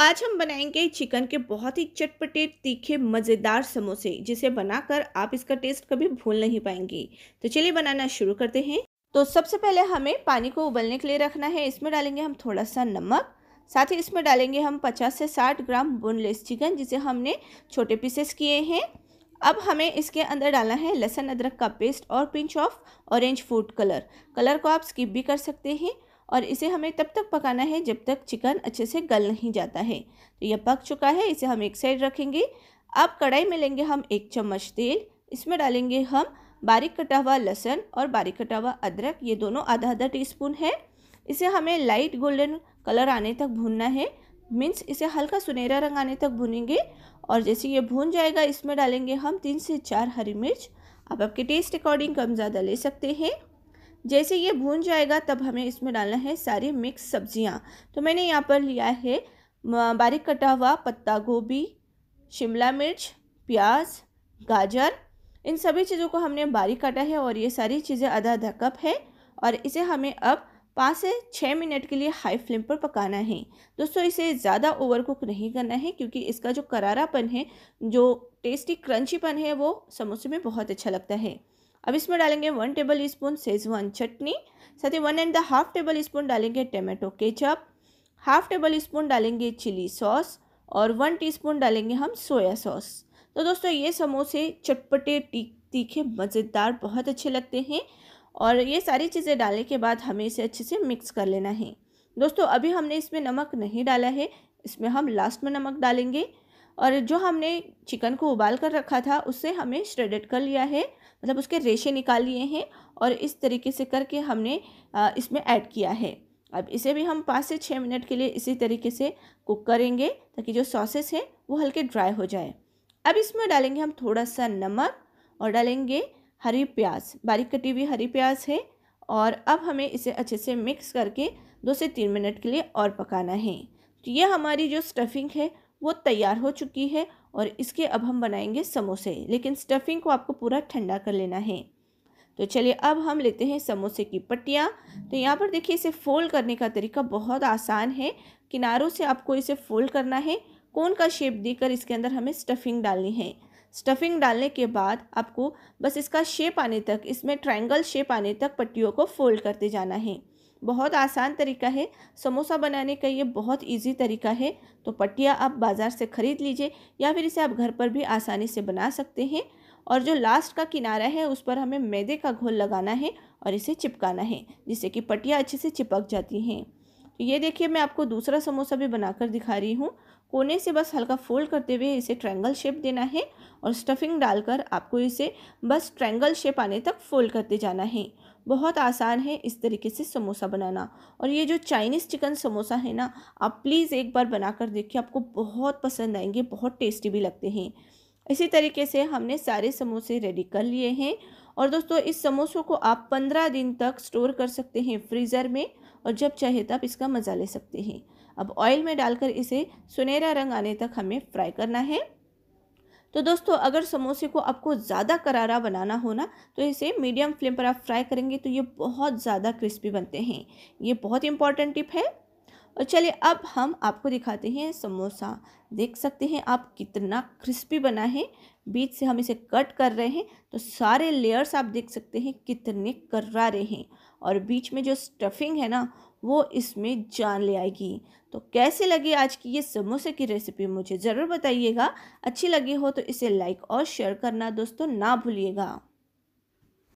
आज हम बनाएंगे चिकन के बहुत ही चटपटे तीखे मज़ेदार समोसे जिसे बनाकर आप इसका टेस्ट कभी भूल नहीं पाएंगी तो चलिए बनाना शुरू करते हैं तो सबसे पहले हमें पानी को उबलने के लिए रखना है इसमें डालेंगे हम थोड़ा सा नमक साथ ही इसमें डालेंगे हम 50 से 60 ग्राम बोनलेस चिकन जिसे हमने छोटे पीसेस किए हैं अब हमें इसके अंदर डालना है लहसुन अदरक का पेस्ट और pinch of orange food colour colour को आप स्किप भी कर सकते हैं और इसे हमें तब तक पकाना है जब तक चिकन अच्छे से गल नहीं जाता है तो यह पक चुका है इसे हम एक साइड रखेंगे अब कढ़ाई में लेंगे हम एक चम्मच तेल इसमें डालेंगे हम बारीक कटा हुआ लहसुन और बारीक कटा हुआ अदरक ये दोनों आधा आधा टीस्पून है इसे हमें लाइट गोल्डन कलर आने तक भूनना है मीन्स इसे हल्का सुनहरा रंग आने तक भूनेंगे और जैसे ये भून जाएगा इसमें डालेंगे हम तीन से चार हरी मिर्च आप आपके टेस्ट अकॉर्डिंग कम ज़्यादा ले सकते हैं जैसे ये भून जाएगा तब हमें इसमें डालना है सारी मिक्स सब्जियाँ तो मैंने यहाँ पर लिया है बारीक कटा हुआ पत्ता गोभी शिमला मिर्च प्याज गाजर इन सभी चीज़ों को हमने बारीक काटा है और ये सारी चीज़ें आधा आधा कप है और इसे हमें अब पाँच से छः मिनट के लिए हाई फ्लेम पर पकाना है दोस्तों इसे ज़्यादा ओवर कुक नहीं करना है क्योंकि इसका जो करारापन है जो टेस्टी क्रंचीपन है वो समोसे में बहुत अच्छा लगता है अब इसमें डालेंगे वन टेबल स्पून सेजवान चटनी साथ ही one and the half tablespoon डालेंगे tomato ketchup half tablespoon डालेंगे चिली सॉस और वन टीस्पून डालेंगे हम सोया सॉस तो दोस्तों ये समोसे चटपटे तीखे मज़ेदार बहुत अच्छे लगते हैं और ये सारी चीज़ें डालने के बाद हमें इसे अच्छे से मिक्स कर लेना है दोस्तों अभी हमने इसमें नमक नहीं डाला है इसमें हम लास्ट में नमक डालेंगे और जो हमने चिकन को उबाल कर रखा था उससे हमें श्रेडेड कर लिया है मतलब उसके रेशे निकाल लिए हैं और इस तरीके से करके हमने इसमें ऐड किया है अब इसे भी हम पाँच से छः मिनट के लिए इसी तरीके से कुक करेंगे ताकि जो सॉसेस है वो हल्के ड्राई हो जाए अब इसमें डालेंगे हम थोड़ा सा नमक और डालेंगे हरी प्याज बारीक कटी हुई हरी प्याज है और अब हमें इसे अच्छे से मिक्स करके दो से तीन मिनट के लिए और पकाना है तो ये हमारी जो स्टफिंग है वो तैयार हो चुकी है और इसके अब हम बनाएंगे समोसे लेकिन स्टफिंग को आपको पूरा ठंडा कर लेना है तो चलिए अब हम लेते हैं समोसे की पट्टियाँ तो यहाँ पर देखिए इसे फोल्ड करने का तरीका बहुत आसान है किनारों से आपको इसे फोल्ड करना है कौन का शेप देकर इसके अंदर हमें स्टफिंग डालनी है स्टफिंग डालने के बाद आपको बस इसका शेप आने तक इसमें ट्रायंगल शेप आने तक पट्टियों को फोल्ड करते जाना है बहुत आसान तरीका है समोसा बनाने का ये बहुत इजी तरीका है तो पट्टिया आप बाज़ार से ख़रीद लीजिए या फिर इसे आप घर पर भी आसानी से बना सकते हैं और जो लास्ट का किनारा है उस पर हमें मैदे का घोल लगाना है और इसे चिपकाना है जिससे कि पट्टियाँ अच्छे से चिपक जाती हैं ये देखिए मैं आपको दूसरा समोसा भी बनाकर दिखा रही हूँ कोने से बस हल्का फोल्ड करते हुए इसे ट्रैंगल शेप देना है और स्टफिंग डालकर आपको इसे बस ट्रैंगल शेप आने तक फोल्ड करते जाना है बहुत आसान है इस तरीके से समोसा बनाना और ये जो चाइनीज़ चिकन समोसा है ना आप प्लीज़ एक बार बनाकर देखिए आपको बहुत पसंद आएंगे बहुत टेस्टी भी लगते हैं इसी तरीके से हमने सारे समोसे रेडी कर लिए हैं और दोस्तों इस समोसों को आप पंद्रह दिन तक स्टोर कर सकते हैं फ्रीज़र में और जब चाहे तब इसका मज़ा ले सकते हैं अब ऑयल में डालकर इसे सुनहरा रंग आने तक हमें फ्राई करना है तो दोस्तों अगर समोसे को आपको ज़्यादा करारा बनाना हो ना तो इसे मीडियम फ्लेम पर आप फ्राई करेंगे तो ये बहुत ज़्यादा क्रिस्पी बनते हैं ये बहुत इंपॉर्टेंट टिप है और चलिए अब हम आपको दिखाते हैं समोसा देख सकते हैं आप कितना क्रिस्पी बना है बीच से हम इसे कट कर रहे हैं तो सारे लेयर्स आप देख सकते हैं कितने कर्रा रहे हैं और बीच में जो स्टफिंग है ना वो इसमें जान ले आएगी तो कैसे लगे आज की ये समोसे की रेसिपी मुझे ज़रूर बताइएगा अच्छी लगी हो तो इसे लाइक और शेयर करना दोस्तों ना भूलिएगा